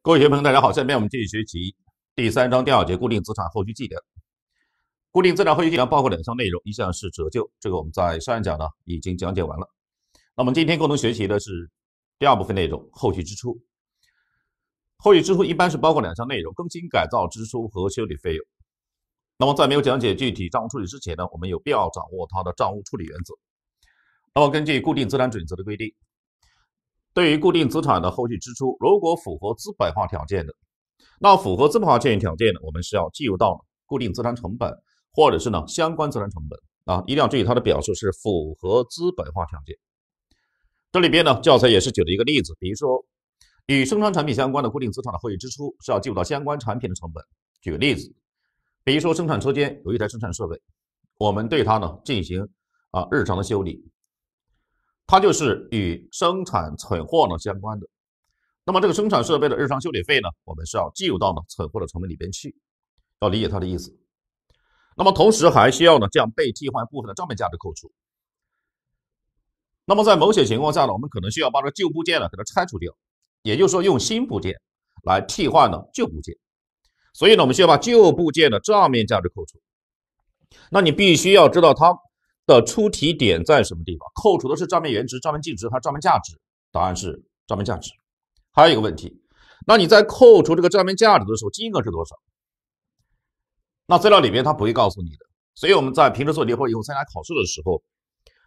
各位学员朋友，大家好。下面我们继续学习第三章第二节固定资产后续计量。固定资产后续计量包括两项内容，一项是折旧，这个我们在上一讲呢已经讲解完了。那我们今天共同学习的是第二部分内容——后续支出。后续支出一般是包括两项内容：更新改造支出和修理费用。那么在没有讲解具体账务处理之前呢，我们有必要掌握它的账务处理原则。那么根据固定资产准则的规定。对于固定资产的后续支出，如果符合资本化条件的，那符合资本化条件的，我们是要计入到固定资产成本，或者是呢相关资产成本啊，一定要注意它的表述是符合资本化条件。这里边呢教材也是举了一个例子，比如说与生产产品相关的固定资产的后续支出是要计入到相关产品的成本。举个例子，比如说生产车间有一台生产设备，我们对它呢进行啊日常的修理。它就是与生产存货呢相关的，那么这个生产设备的日常修理费呢，我们是要计入到呢存货的成本里边去，要理解它的意思。那么同时还需要呢将被替换部分的账面价值扣除。那么在某些情况下呢，我们可能需要把这个旧部件呢给它拆除掉，也就是说用新部件来替换呢旧部件，所以呢我们需要把旧部件的账面价值扣除。那你必须要知道它。的出题点在什么地方？扣除的是账面原值、账面净值还是账面价值？答案是账面价值。还有一个问题，那你在扣除这个账面价值的时候，金额是多少？那资料里面他不会告诉你的。所以我们在平时做题或以后参加考试的时候，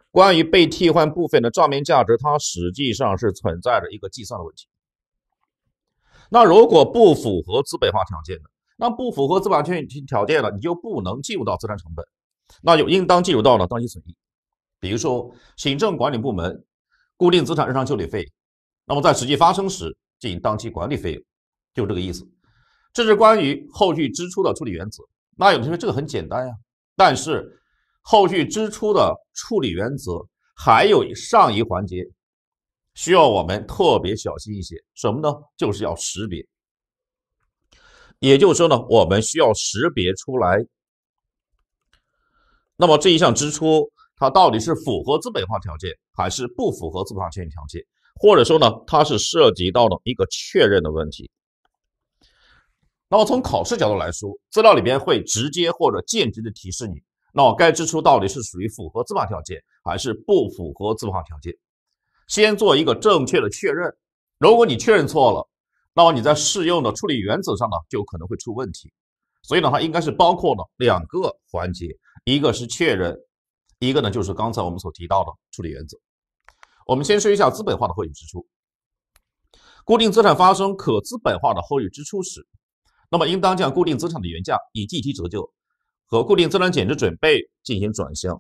关于被替换部分的账面价值，它实际上是存在着一个计算的问题。那如果不符合资本化条件的，那不符合资本化条件了，你就不能计入到资产成本。那就应当计入到了当期损益，比如说行政管理部门固定资产日常修理费，那么在实际发生时进行当期管理费用，就这个意思。这是关于后续支出的处理原则。那有同学说这个很简单呀，但是后续支出的处理原则还有上一环节需要我们特别小心一些，什么呢？就是要识别，也就是说呢，我们需要识别出来。那么这一项支出，它到底是符合资本化条件，还是不符合资本化条件条件？或者说呢，它是涉及到了一个确认的问题？那么从考试角度来说，资料里边会直接或者间接的提示你，那么该支出到底是属于符合资本化条件，还是不符合资本化条件？先做一个正确的确认。如果你确认错了，那么你在适用的处理原则上呢，就可能会出问题。所以呢，它应该是包括了两个环节。一个是确认，一个呢就是刚才我们所提到的处理原则。我们先说一下资本化的后续支出。固定资产发生可资本化的后续支出时，那么应当将固定资产的原价、以计提折旧和固定资产减值准备进行转销，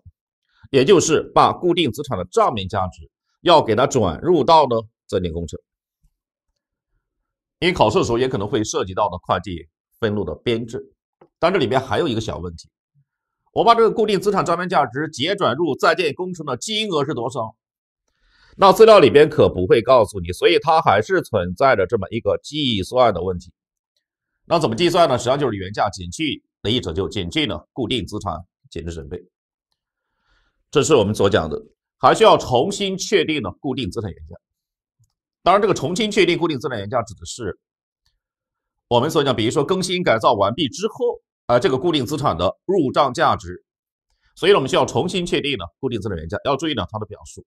也就是把固定资产的账面价值要给它转入到呢增定工程。因为考试的时候也可能会涉及到呢会计分录的编制。但这里边还有一个小问题。我把这个固定资产账面价值结转入在建工程的金额是多少？那资料里边可不会告诉你，所以它还是存在着这么一个计算的问题。那怎么计算呢？实际上就是原价减去的一折旧，减去呢固定资产减值准备。这是我们所讲的，还需要重新确定的固定资产原价。当然，这个重新确定固定资产原价指的是我们所讲，比如说更新改造完毕之后。啊，这个固定资产的入账价值，所以呢，我们需要重新确定呢固定资产原价。要注意呢它的表述。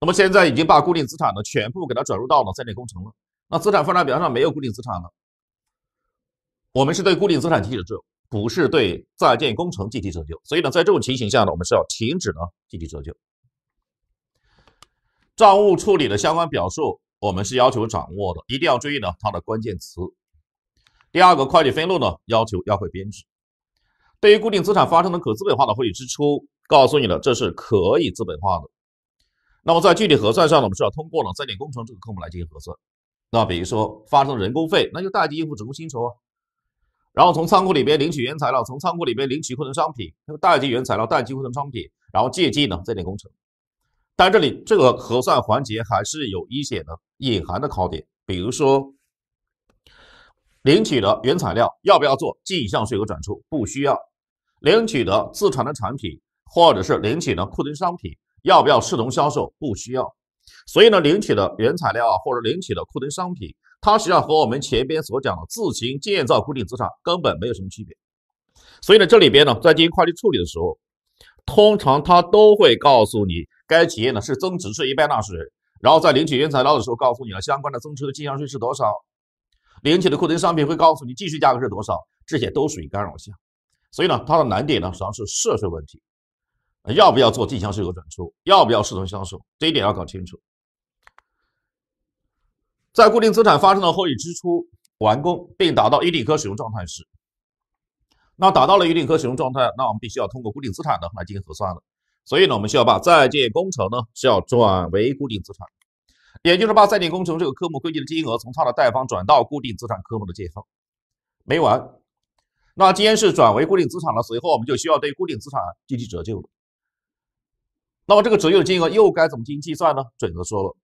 那么现在已经把固定资产呢全部给它转入到了在建工程了，那资产负债表上没有固定资产了。我们是对固定资产计提折旧，不是对在建工程计提折旧。所以呢，在这种情形下呢，我们是要停止呢计提折旧。账务处理的相关表述，我们是要求掌握的，一定要注意呢它的关键词。第二个会计分录呢，要求要会编制。对于固定资产发生的可资本化的会计支出，告诉你了，这是可以资本化的。那么在具体核算上呢，我们是要通过了在建工程这个科目来进行核算。那比如说发生人工费，那就代记应付职工薪酬啊。然后从仓库里边领取原材料，从仓库里边领取库存商品，代记原材料，代记库存商品。然后借记呢在建工程。但这里这个核算环节还是有一些的隐含的考点，比如说。领取的原材料要不要做进项税额转出？不需要。领取的自产的产品或者是领取的库存商品要不要视同销售？不需要。所以呢，领取的原材料啊，或者领取的库存商品，它实际上和我们前边所讲的自行建造固定资产根本没有什么区别。所以呢，这里边呢，在进行会计处理的时候，通常他都会告诉你，该企业呢是增值税一般纳税人，然后在领取原材料的时候，告诉你了相关的增值的进项税是多少。领取的库存商品会告诉你计税价格是多少，这些都属于干扰项。所以呢，它的难点呢实际上是涉税问题，要不要做进项税额转出，要不要视同销售，这一点要搞清楚。在固定资产发生的后续支出完工并达到一定可使用状态时，那达到了一定可使用状态，那我们必须要通过固定资产呢来进行核算了。所以呢，我们需要把在建工程呢是要转为固定资产。也就是把在建工程这个科目规定的金额从它的贷方转到固定资产科目的借方，没完。那既然是转为固定资产了，随后我们就需要对固定资产进行折旧了。那么这个折旧金额又该怎么进行计算呢？准则说了，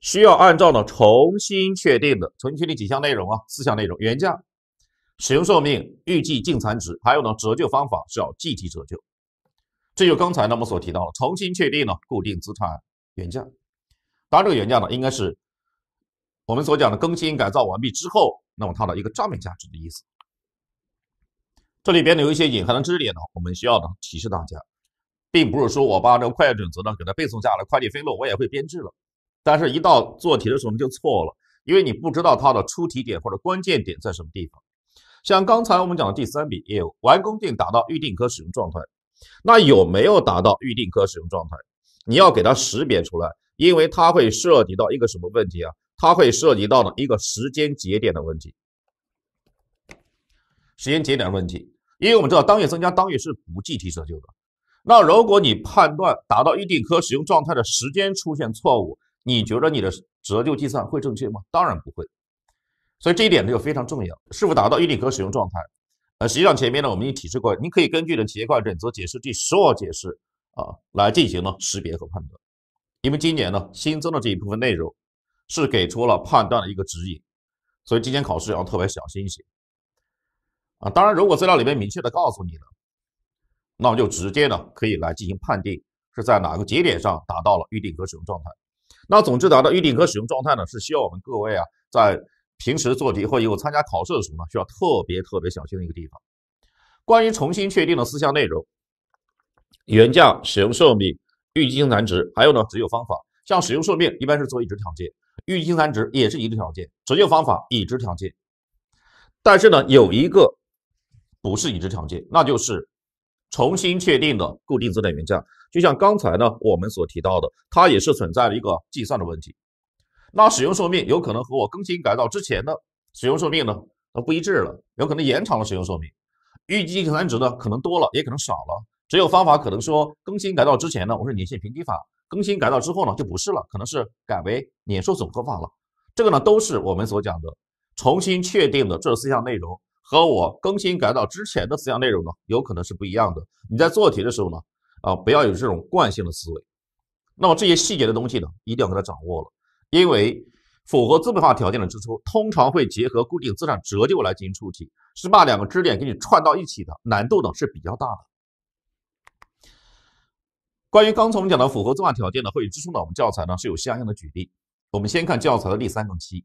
需要按照呢重新确定的，重新确定几项内容啊？四项内容：原价、使用寿命、预计净残值，还有呢折旧方法，是要计提折旧。这就刚才那么所提到的，重新确定了固定资产原价。当然，这个原价呢，应该是我们所讲的更新改造完毕之后，那么它的一个账面价值的意思。这里边呢有一些隐含的知识点呢，我们需要呢提示大家，并不是说我把这个会计准则呢给它背诵下来，会计分录我也会编制了，但是一到做题的时候就错了，因为你不知道它的出题点或者关键点在什么地方。像刚才我们讲的第三笔业务，完工定达到预定可使用状态，那有没有达到预定可使用状态？你要给它识别出来。因为它会涉及到一个什么问题啊？它会涉及到呢一个时间节点的问题，时间节点问题。因为我们知道当月增加当月是不计提折旧的。那如果你判断达到预定可使用状态的时间出现错误，你觉得你的折旧计算会正确吗？当然不会。所以这一点呢就非常重要。是否达到预定可使用状态？呃，实际上前面呢我们已经提示过，你可以根据呢企业会计准则解释第十二解释啊来进行呢识别和判断。因为今年呢新增的这一部分内容是给出了判断的一个指引，所以今年考试要特别小心一些。啊，当然如果资料里面明确的告诉你了，那我就直接呢可以来进行判定是在哪个节点上达到了预定可使用状态。那总之达到预定可使用状态呢，是需要我们各位啊在平时做题或以后参加考试的时候呢需要特别特别小心的一个地方。关于重新确定的四项内容，原价、使用寿命。预计净残值，还有呢，只有方法，像使用寿命一般是做已知条件，预计净残值也是已知条件，只有方法已知条件。但是呢，有一个不是已知条件，那就是重新确定的固定资产原价。就像刚才呢，我们所提到的，它也是存在了一个计算的问题。那使用寿命有可能和我更新改造之前的使用寿命呢，它不一致了，有可能延长了使用寿命，预计净残值呢，可能多了，也可能少了。只有方法可能说更新改造之前呢，我是年限平均法；更新改造之后呢，就不是了，可能是改为年数总和法了。这个呢，都是我们所讲的重新确定的这四项内容和我更新改造之前的四项内容呢，有可能是不一样的。你在做题的时候呢，啊，不要有这种惯性的思维。那么这些细节的东西呢，一定要给它掌握了，因为符合资本化条件的支出通常会结合固定资产折旧来进行出题，是把两个支点给你串到一起的，难度呢是比较大的。关于刚才我们讲的符合重大条件的会议支出呢，我们教材呢是有相应的举例。我们先看教材的第三个题。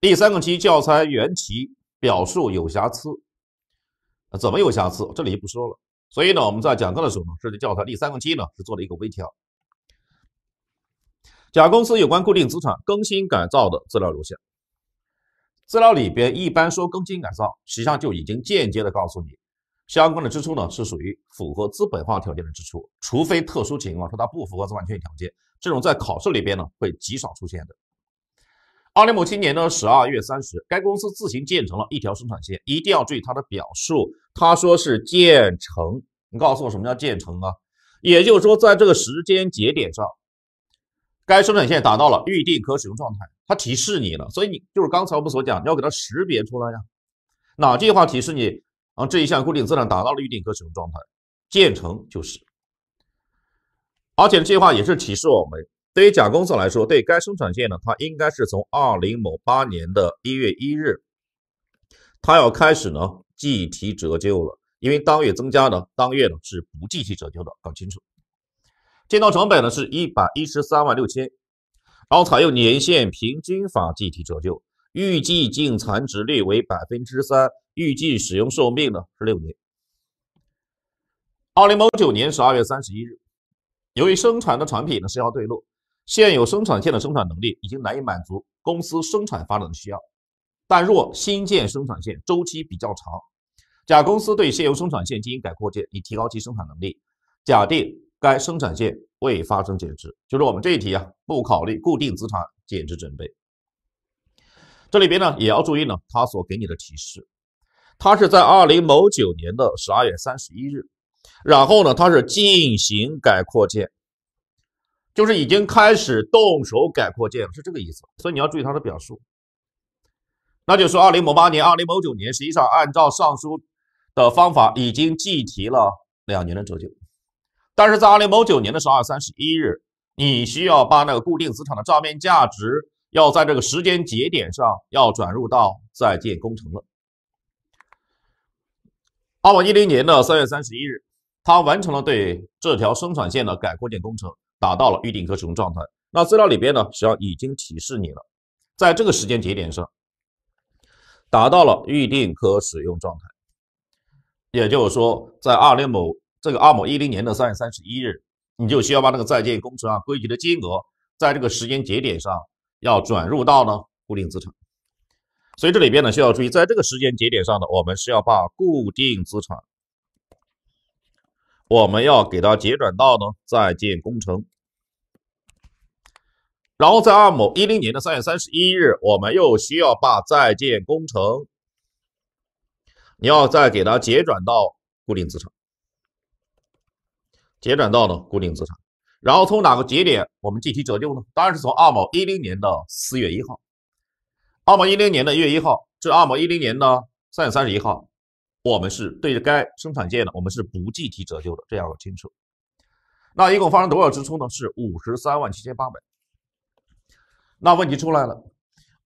第三个题，教材原题表述有瑕疵，怎么有瑕疵？这里就不说了。所以呢，我们在讲课的时候呢，是对教材第三个题呢，是做了一个微调。甲公司有关固定资产更新改造的资料如下。资料里边一般说更新改造，实际上就已经间接的告诉你。相关的支出呢，是属于符合资本化条件的支出，除非特殊情况说它不符合资本化条件，这种在考试里边呢会极少出现的。二零零七年呢十二月三十，该公司自行建成了一条生产线，一定要注意它的表述，他说是建成，你告诉我什么叫建成啊？也就是说在这个时间节点上，该生产线达到了预定可使用状态，它提示你了，所以你就是刚才我们所讲，你要给它识别出来呀，哪句话提示你？然后这一项固定资产达到了预定可使用状态，建成就是。而且这句话也是提示我们，对于甲公司来说，对该生产线呢，它应该是从二零某八年的一月一日，它要开始呢计提折旧了，因为当月增加的，当月呢是不计提折旧的，搞清楚。建造成本呢是一百一十三万六千，然后采用年限平均法计提折旧。预计净残值率为百分之三，预计使用寿命呢是六年。二零五九年十二月三十一日，由于生产的产品呢是要对路，现有生产线的生产能力已经难以满足公司生产发展的需要。但若新建生产线周期比较长，甲公司对现有生产线进行改扩建，以提高其生产能力。假定该生产线未发生减值，就是我们这一题啊，不考虑固定资产减值准备。这里边呢也要注意呢，他所给你的提示，他是在二零某九年的十二月三十一日，然后呢，他是进行改扩建，就是已经开始动手改扩建，是这个意思。所以你要注意他的表述。那就是二零某八年、二零某九年，实际上按照上述的方法已经计提了两年的折旧，但是在二零某九年的十二月三十一日，你需要把那个固定资产的账面价值。要在这个时间节点上，要转入到在建工程了。二某一零年的三月三十一日，他完成了对这条生产线的改扩建工程，达到了预定可使用状态。那资料里边呢，实际上已经提示你了，在这个时间节点上达到了预定可使用状态，也就是说，在二零某这个二某一零年的三月三十一日，你就需要把那个在建工程啊归集的金额，在这个时间节点上。要转入到呢固定资产，所以这里边呢需要注意，在这个时间节点上呢，我们是要把固定资产，我们要给它结转到呢在建工程，然后在二某一零年的三月三十一日，我们又需要把在建工程，你要再给它结转到固定资产，结转到呢固定资产。然后从哪个节点我们计提折旧呢？当然是从二毛一零年的四月一号，二毛一零年的一月一号至二毛一零年的三月三十一号，我们是对该生产线呢，我们是不计提折旧的，这样清楚。那一共发生多少支出呢？是五十三万七千八百。那问题出来了，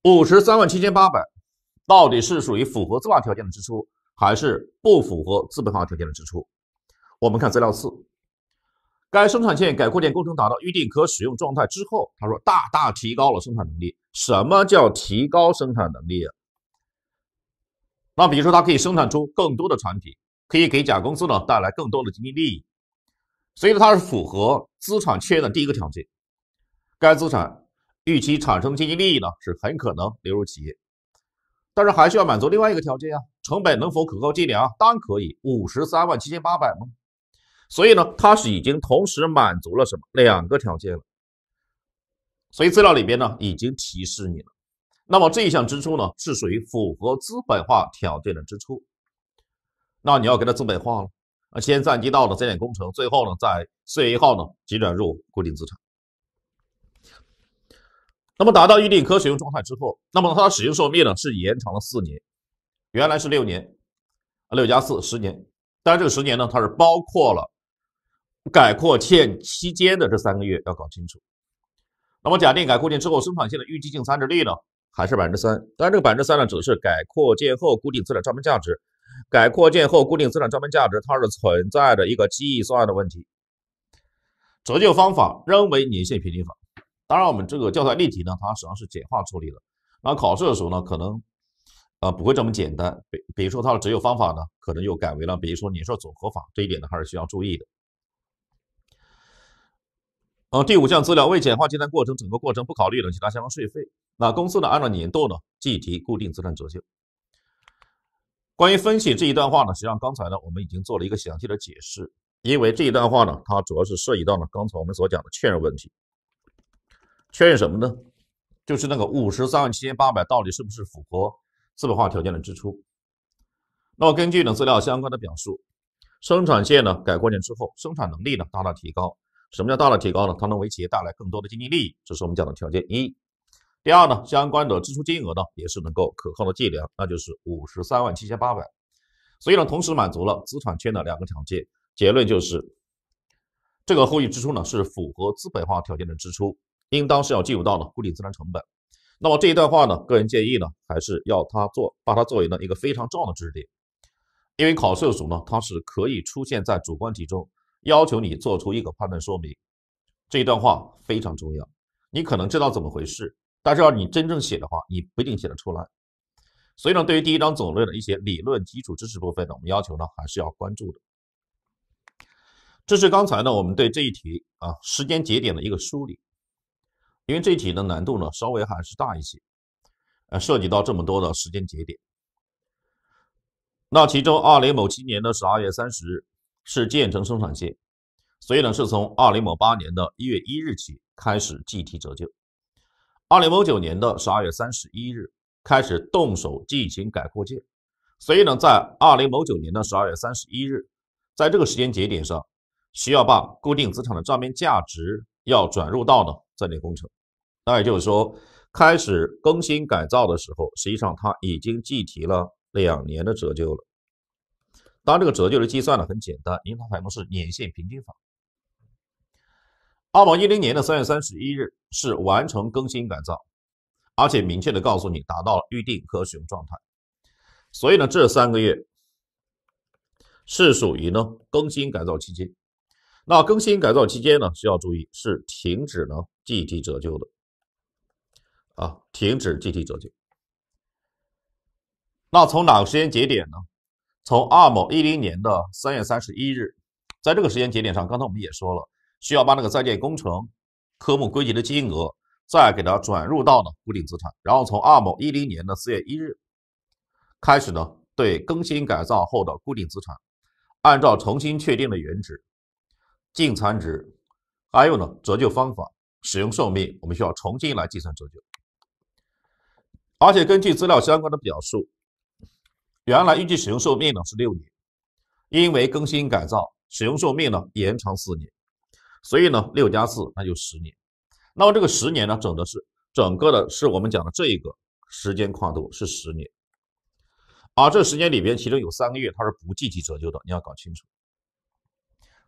五十三万七千八百到底是属于符合资本化条件的支出，还是不符合资本化条件的支出？我们看资料四。该生产线改扩建工程达到预定可使用状态之后，他说大大提高了生产能力。什么叫提高生产能力？那比如说它可以生产出更多的产品，可以给甲公司呢带来更多的经济利益。所以它是符合资产确认的第一个条件。该资产预期产生经济利益呢是很可能流入企业，但是还需要满足另外一个条件啊，成本能否可靠计量？当然可以，五十三万七千八百吗？所以呢，它是已经同时满足了什么两个条件了？所以资料里边呢已经提示你了。那么这一项支出呢是属于符合资本化条件的支出，那你要给它资本化了，先暂记到了这点工程，最后呢在四月一号呢，即转入固定资产。那么达到预定可使用状态之后，那么它的使用寿命呢是延长了四年，原来是六年，六加四十年，但是这个十年呢它是包括了。改扩建期间的这三个月要搞清楚。那么假定改扩建之后生产线的预计净残值率呢还是百分之三？当然这个百分之三呢只是改扩建后固定资产账面价值。改扩建后固定资产账面价值它是存在的一个计算的问题。折旧方法仍为年限平均法。当然我们这个教材例题呢它实际上是简化处理的。那考试的时候呢可能呃不会这么简单。比比如说它的折旧方法呢可能又改为了比如说年数总和法。这一点呢还是需要注意的。嗯，第五项资料未简化计算过程，整个过程不考虑呢其他相关税费。那公司呢，按照年度呢计提固定资产折旧。关于分析这一段话呢，实际上刚才呢我们已经做了一个详细的解释，因为这一段话呢，它主要是涉及到呢刚才我们所讲的确认问题。确认什么呢？就是那个五十三万七千八百，到底是不是符合资本化条件的支出？那么根据呢资料相关的表述，生产线呢改扩建之后，生产能力呢大大提高。什么叫大的提高呢？它能为企业带来更多的经济利益，这是我们讲的条件一。第二呢，相关的支出金额呢也是能够可靠的计量，那就是五十三万七千八百。所以呢，同时满足了资产圈的两个条件，结论就是这个后续支出呢是符合资本化条件的支出，应当是要计入到呢固定资产成本。那么这一段话呢，个人建议呢还是要它做，把它作为呢一个非常重要的知识点，因为考试的时候呢它是可以出现在主观题中。要求你做出一个判断说明，这一段话非常重要。你可能知道怎么回事，但是要你真正写的话，你不一定写得出来。所以呢，对于第一章总论的一些理论基础知识部分呢，我们要求呢还是要关注的。这是刚才呢，我们对这一题啊时间节点的一个梳理，因为这一题的难度呢稍微还是大一些，呃，涉及到这么多的时间节点。那其中二零某七年的十二月三十日。是建成生产线，所以呢，是从二零某八年的一月一日起开始计提折旧，二零某九年的十二月三十一日开始动手进行改扩建，所以呢，在二零某九年的十二月三十一日，在这个时间节点上，需要把固定资产的账面价值要转入到呢在内工程，那也就是说，开始更新改造的时候，实际上它已经计提了两年的折旧了。当这个折旧的计算呢很简单，因为它采用的是年限平均法。二零一零年的三月三十一日是完成更新改造，而且明确的告诉你达到了预定可使用状态，所以呢这三个月是属于呢更新改造期间。那更新改造期间呢需要注意是停止呢计提折旧的啊，停止计提折旧。那从哪个时间节点呢？从二某一零年的三月三十一日，在这个时间节点上，刚才我们也说了，需要把那个在建工程科目归集的金额，再给它转入到呢固定资产。然后从二某一零年的四月一日开始呢，对更新改造后的固定资产，按照重新确定的原值、净残值，还有呢折旧方法、使用寿命，我们需要重新来计算折旧。而且根据资料相关的表述。原来预计使用寿命呢是六年，因为更新改造使用寿命呢延长四年，所以呢六加四那就十年。那么这个十年呢，整的是整个的是我们讲的这一个时间跨度是十年，而这十时间里边其中有三个月它是不计提折旧的，你要搞清楚。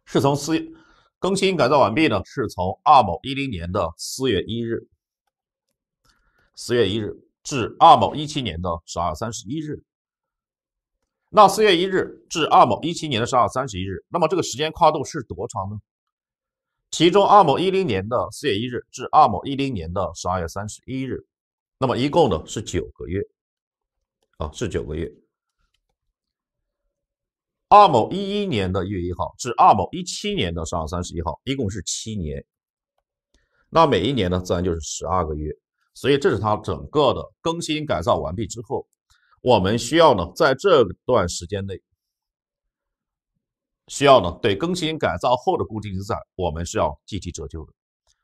是从四月更新改造完毕呢，是从二某一零年的四月一日，四月一日至二某一七年的十二月三十一日。那四月一日至二某一七年的十二月三十一日，那么这个时间跨度是多长呢？其中二某一零年的四月一日至二某一零年的十二月三十一日，那么一共呢是九个月，啊是九个月。二某一一年的一月一号至二某一七年的十二月三十一号，一共是七年。那每一年呢自然就是十二个月，所以这是他整个的更新改造完毕之后。我们需要呢，在这段时间内，需要呢对更新改造后的固定资产，我们是要计提折旧的。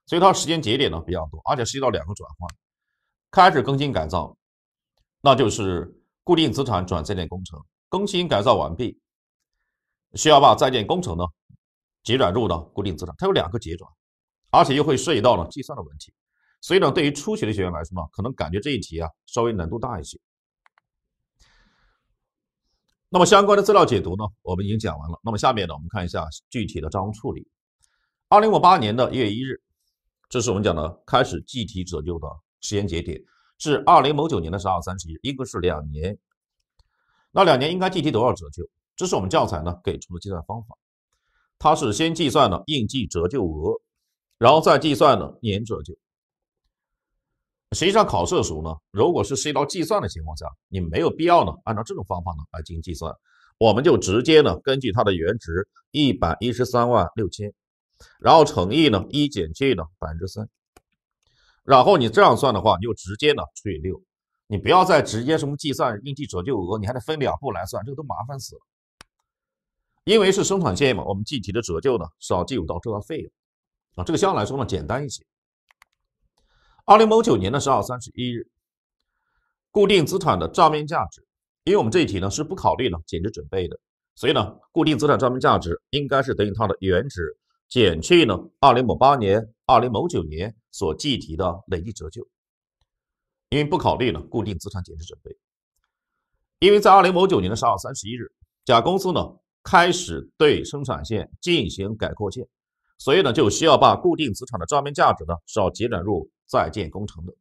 所以它时间节点呢比较多，而且涉及到两个转换：开始更新改造，那就是固定资产转在建工程；更新改造完毕，需要把在建工程呢结转入到固定资产。它有两个结转，而且又会涉及到呢计算的问题。所以呢，对于初学的学员来说呢，可能感觉这一题啊稍微难度大一些。那么相关的资料解读呢，我们已经讲完了。那么下面呢，我们看一下具体的账务处理。二零五八年的一月一日，这是我们讲的开始计提折旧的时间节点，至二零某九年的十二月三十一日，一个是两年。那两年应该计提多少折旧？这是我们教材呢给出的计算方法，它是先计算了应计折旧额，然后再计算了年折旧。实际上考试的时候呢，如果是涉及到计算的情况下，你没有必要呢按照这种方法呢来进行计算，我们就直接呢根据它的原值一百一十三万六千，然后乘以呢一减去呢百分之三，然后你这样算的话，你就直接呢除以六，你不要再直接什么计算应计折旧额，你还得分两步来算，这个都麻烦死了。因为是生产线嘛，我们计提的折旧呢少计入到这造费用啊，这个相对来说呢简单一些。二零某九年的十二月三十一日，固定资产的账面价值，因为我们这一题呢是不考虑呢减值准备的，所以呢，固定资产账面价值应该是等于它的原值减去呢二零某八年、二零某九年所计提的累计折旧，因为不考虑呢固定资产减值准备。因为在二零某九年的十二月三十一日，甲公司呢开始对生产线进行改扩建。所以呢，就需要把固定资产的账面价值呢，是要结转入在建工程的。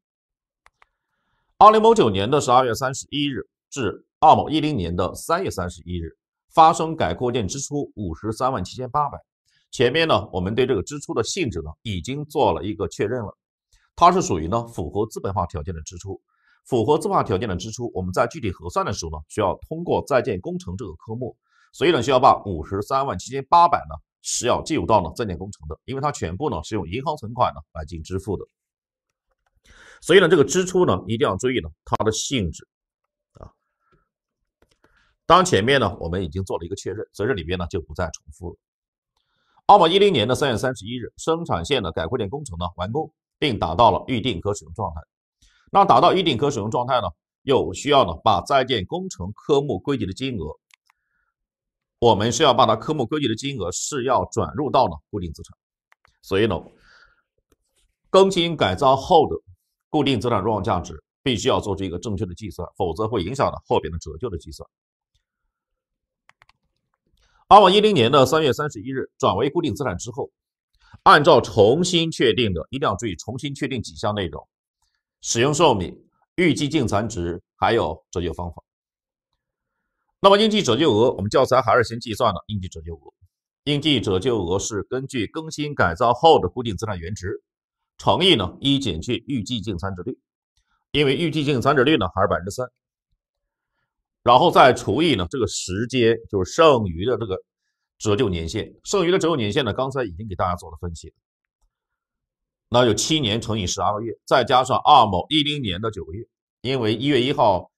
二零某九年的十二月三十一日至二某一零年的三月三十一日，发生改扩建支出五十三万七千八百。前面呢，我们对这个支出的性质呢，已经做了一个确认了，它是属于呢符合资本化条件的支出。符合资本化条件的支出，我们在具体核算的时候呢，需要通过在建工程这个科目，所以呢，需要把五十三万七千八百呢。是要进入到呢在建工程的，因为它全部呢是用银行存款呢来进行支付的，所以呢这个支出呢一定要注意呢它的性质啊。当前面呢我们已经做了一个确认，所以这里边呢就不再重复了。二零一零年的三月三十一日，生产线的改扩建工程呢完工，并达到了预定可使用状态。那达到预定可使用状态呢，又需要呢把在建工程科目归集的金额。我们是要把它科目归集的金额是要转入到呢固定资产，所以呢，更新改造后的固定资产入账价值必须要做出一个正确的计算，否则会影响到后边的折旧的计算。二零一零年的三月三十一日转为固定资产之后，按照重新确定的，一定要注意重新确定几项内容：使用寿命、预计净残值，还有折旧方法。那么，应计折旧额，我们教材还是先计算了应计折旧额。应计折旧额是根据更新改造后的固定资产原值，乘以呢一减去预计净残值率，因为预计净残值率呢还是百分之三，然后再除以呢这个时间，就是剩余的这个折旧年限。剩余的折旧年限呢，刚才已经给大家做了分析，那就七年乘以十二个月，再加上二某一零年的九个月，因为一月一号。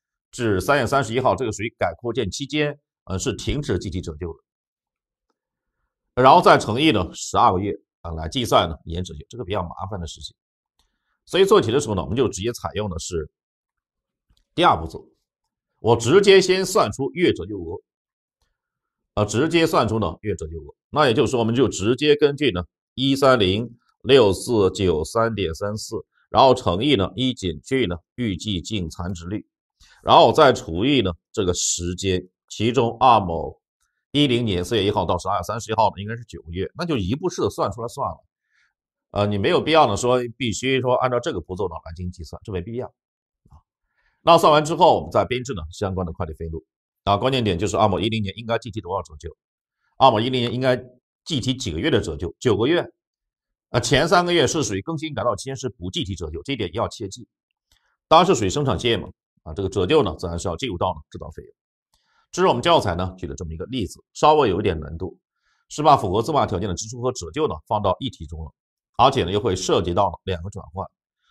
是三月三十一号，这个属于改扩建期间，呃，是停止计提折旧的。然后再乘以呢十二个月，啊，来计算呢年折旧，这个比较麻烦的事情。所以做题的时候呢，我们就直接采用的是第二步骤，我直接先算出月折旧额，啊，直接算出呢月折旧额。那也就是说，我们就直接根据呢一三零六四九三点三四，然后乘以呢一减去呢预计净残值率。然后再除以呢这个时间，其中二某一零年四月一号到十二月三十一号呢，应该是九个月，那就一步式的算出来算了。呃，你没有必要呢说必须说按照这个步骤呢来进行计算，这没必要啊。那算完之后，我们再编制呢相关的会计费录。啊，关键点就是二某一零年应该计提多少折旧？二某一零年应该计提几个月的折旧？九个月？啊，前三个月是属于更新改造期间，是不计提折旧，这一点要切记。当然是属于生产线嘛。啊，这个折旧呢，自然是要计入到呢制造费用。这是我们教材呢举的这么一个例子，稍微有一点难度，是把符合自本条件的支出和折旧呢放到一题中了，而且呢又会涉及到两个转换，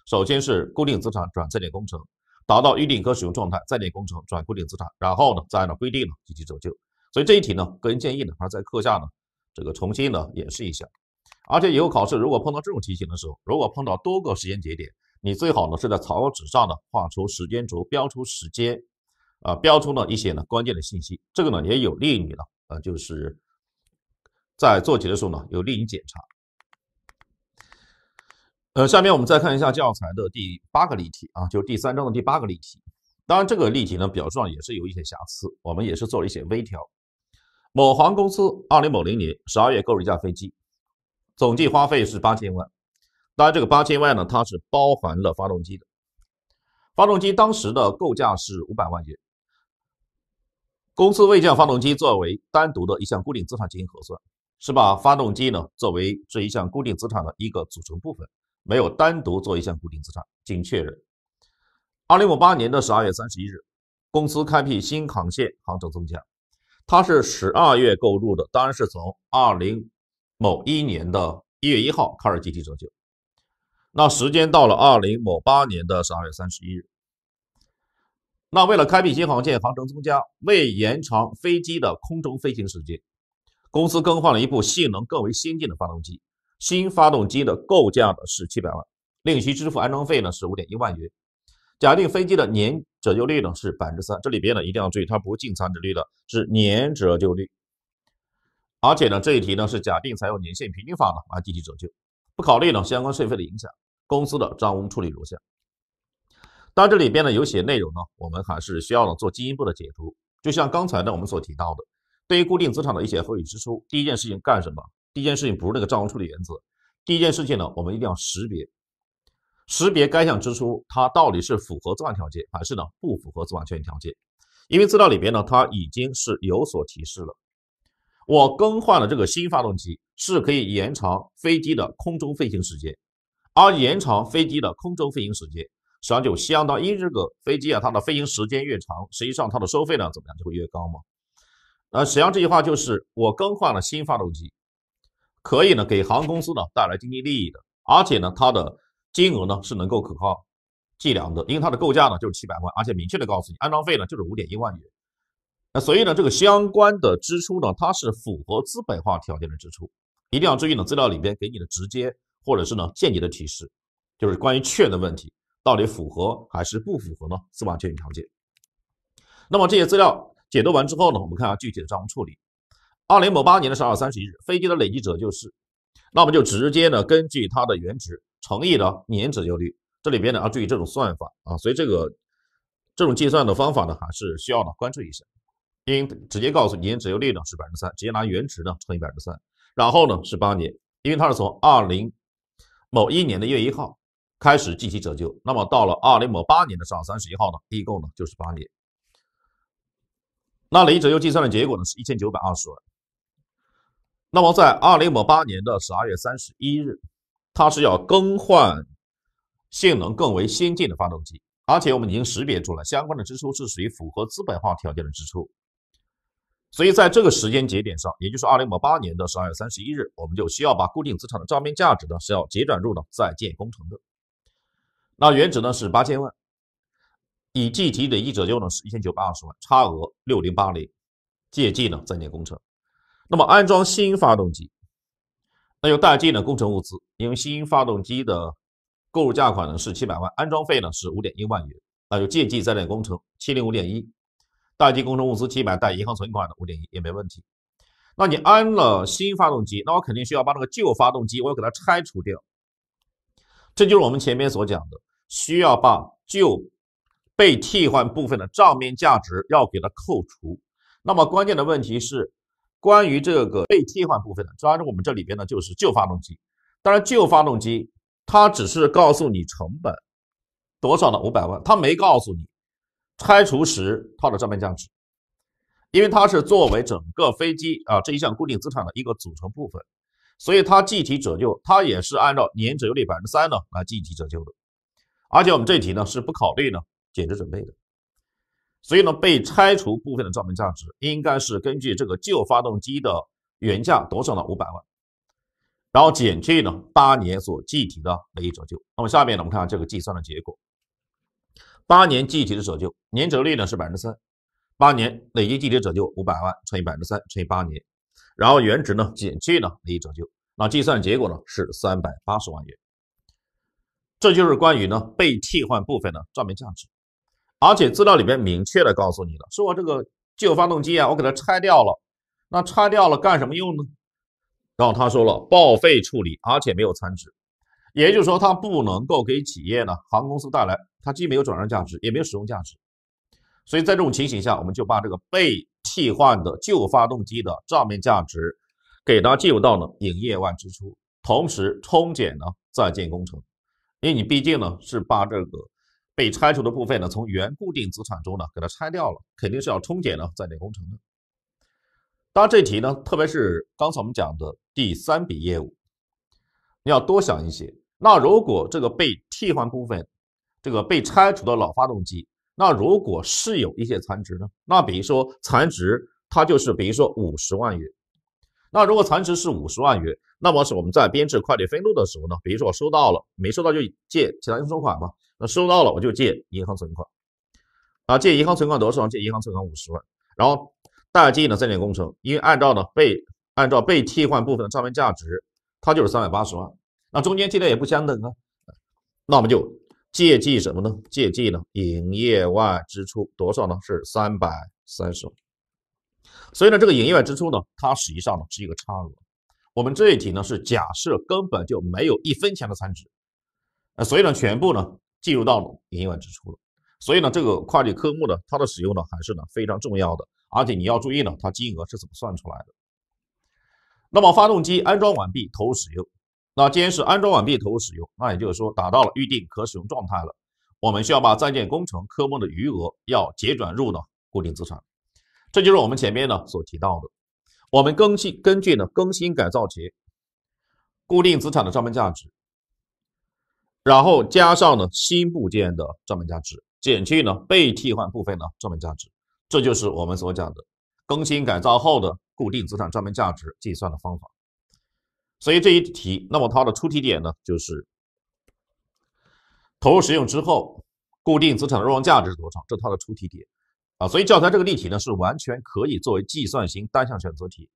首先是固定资产转在建工程，达到预定可使用状态在建工程转固定资产，然后呢再按照规定呢进行折旧。所以这一题呢，个人建议呢，还是在课下呢这个重新呢演示一下，而且以后考试如果碰到这种题型的时候，如果碰到多个时间节点。你最好呢是在草稿纸上呢画出时间轴，标出时间，啊，标出呢一些呢关键的信息。这个呢也有利于你呢，呃，就是在做题的时候呢有利于检查。呃，下面我们再看一下教材的第八个例题啊，就是第三章的第八个例题。当然这个例题呢表述上也是有一些瑕疵，我们也是做了一些微调。某航空公司二零某零年十二月购入一架飞机，总计花费是八千万。当然，这个八千万呢，它是包含了发动机的。发动机当时的购价是五百万元。公司未将发动机作为单独的一项固定资产进行核算，是把发动机呢作为这一项固定资产的一个组成部分，没有单独做一项固定资产，进行确认。二零五八年的十二月三十一日，公司开辟新航线，航程增加，它是十二月购入的，当然是从二零某一年的一月一号开始集体折旧。那时间到了二零某八年的十二月三十一日。那为了开辟新航线，航程增加，为延长飞机的空中飞行时间，公司更换了一部性能更为先进的发动机。新发动机的购价呢是七百万，另需支付安装费呢是五点一万元。假定飞机的年折旧率呢是百分之三，这里边呢一定要注意，它不是净残值率的，是年折旧率。而且呢，这一题呢是假定采用年限平均法呢来进行折旧，不考虑呢相关税费的影响。公司的账务处理如下。到这里边呢，有些内容呢，我们还是需要呢做进一步的解读。就像刚才呢，我们所提到的，对于固定资产的一些合理支出，第一件事情干什么？第一件事情不是那个账务处理原则，第一件事情呢，我们一定要识别，识别该项支出它到底是符合资产条件，还是呢不符合资产确益条件。因为资料里边呢，它已经是有所提示了。我更换了这个新发动机，是可以延长飞机的空中飞行时间。而延长飞机的空中飞行时间，实际上就相当，于这个飞机啊，它的飞行时间越长，实际上它的收费呢怎么样就会越高嘛。那实际上这句话就是，我更换了新发动机，可以呢给航空公司呢带来经济利益的，而且呢它的金额呢是能够可靠计量的，因为它的构架呢就是七百万，而且明确的告诉你安装费呢就是五点一万元。那所以呢这个相关的支出呢，它是符合资本化条件的支出，一定要注意呢，资料里边给你的直接。或者是呢间接的提示，就是关于确认的问题，到底符合还是不符合呢？司法确认条件。那么这些资料解读完之后呢，我们看下具体的账务处理。二零某八年的是二月三十一日，飞机的累计折旧是，那么就直接呢根据它的原值乘以了年折旧率。这里边呢要注意这种算法啊，所以这个这种计算的方法呢还是需要呢关注一下。因直接告诉年折旧率呢是百分之三，直接拿原值呢乘以百分之三，然后呢是八年，因为它是从二零。某一年的月一号开始进行折旧，那么到了二零某八年的十二月三十一号呢，一共呢就是八年。那累计折旧计算的结果呢是一千九百二十万。那么在二零某八年的十二月三十一日，它是要更换性能更为先进的发动机，而且我们已经识别出了相关的支出是属于符合资本化条件的支出。所以在这个时间节点上，也就是二零一八年的十二月三十一日，我们就需要把固定资产的账面价值呢是要结转入到在建工程的。那原值呢是八千万，已计提的一折旧呢是一千九百二十万，差额六零八零，借记呢在建工程。那么安装新发动机，那就贷进了工程物资，因为新发动机的购入价款呢是七百万，安装费呢是五点一万元，那就借记在建工程七零五点一。代替工程物资七百，代银行存款的五点一也没问题。那你安了新发动机，那我肯定需要把那个旧发动机，我要给它拆除掉。这就是我们前面所讲的，需要把旧被替换部分的账面价值要给它扣除。那么关键的问题是，关于这个被替换部分的，主要是我们这里边呢就是旧发动机。当然，旧发动机它只是告诉你成本多少呢？五百万，它没告诉你。拆除时它的账面价值，因为它是作为整个飞机啊这一项固定资产的一个组成部分，所以它计提折旧，它也是按照年折旧率百分之三呢来计提折旧的。而且我们这一题呢是不考虑呢减值准备的，所以呢被拆除部分的账面价值应该是根据这个旧发动机的原价多少呢五百万，然后减去呢八年所计提的累计折旧。那么下面呢我们看这个计算的结果。八年计提的折旧，年折率呢是百分之三，八年累计计提折旧五百万乘以百分之三乘以八年，然后原值呢减去呢累计折旧，那计算结果呢是三百八十万元。这就是关于呢被替换部分的账面价值，而且资料里面明确的告诉你了，说我这个旧发动机啊，我给它拆掉了，那拆掉了干什么用呢？然后他说了报废处理，而且没有残值，也就是说它不能够给企业呢航空公司带来。它既没有转让价值，也没有使用价值，所以在这种情形下，我们就把这个被替换的旧发动机的账面价值给它计入到了营业外支出，同时冲减呢在建工程，因为你毕竟呢是把这个被拆除的部分呢从原固定资产中呢给它拆掉了，肯定是要冲减呢在建工程的。当然这题呢，特别是刚才我们讲的第三笔业务，你要多想一些。那如果这个被替换部分，这个被拆除的老发动机，那如果是有一些残值呢？那比如说残值，它就是比如说五十万元。那如果残值是五十万元，那么是我们在编制会计分录的时候呢？比如说我收到了，没收到就借其他应收款嘛。那收到了我就借银行存款。啊，借银行存款多少？借银行存款五十万。然后大记呢，在建工程，因为按照呢被按照被替换部分的账面价值，它就是三百八十万。那中间借贷也不相等啊，那我们就。借记什么呢？借记呢，营业外支出多少呢？是三百三十万。所以呢，这个营业外支出呢，它实际上呢是一个差额。我们这一题呢是假设根本就没有一分钱的残值，那所以呢，全部呢进入到了营业外支出了。所以呢，这个会计科目呢，它的使用呢还是呢非常重要的，而且你要注意呢，它金额是怎么算出来的。那么，发动机安装完毕投入使用。那既然是安装完毕投入使用，那也就是说达到了预定可使用状态了。我们需要把在建工程科目的余额要结转入呢固定资产，这就是我们前面呢所提到的。我们更新根据呢更新改造前固定资产的账面价值，然后加上呢新部件的账面价值，减去呢被替换部分的账面价值，这就是我们所讲的更新改造后的固定资产账面价值计算的方法。所以这一题，那么它的出题点呢，就是投入使用之后，固定资产的入账价值是多少？这是它的出题点啊。所以教材这个例题呢，是完全可以作为计算型单项选择题。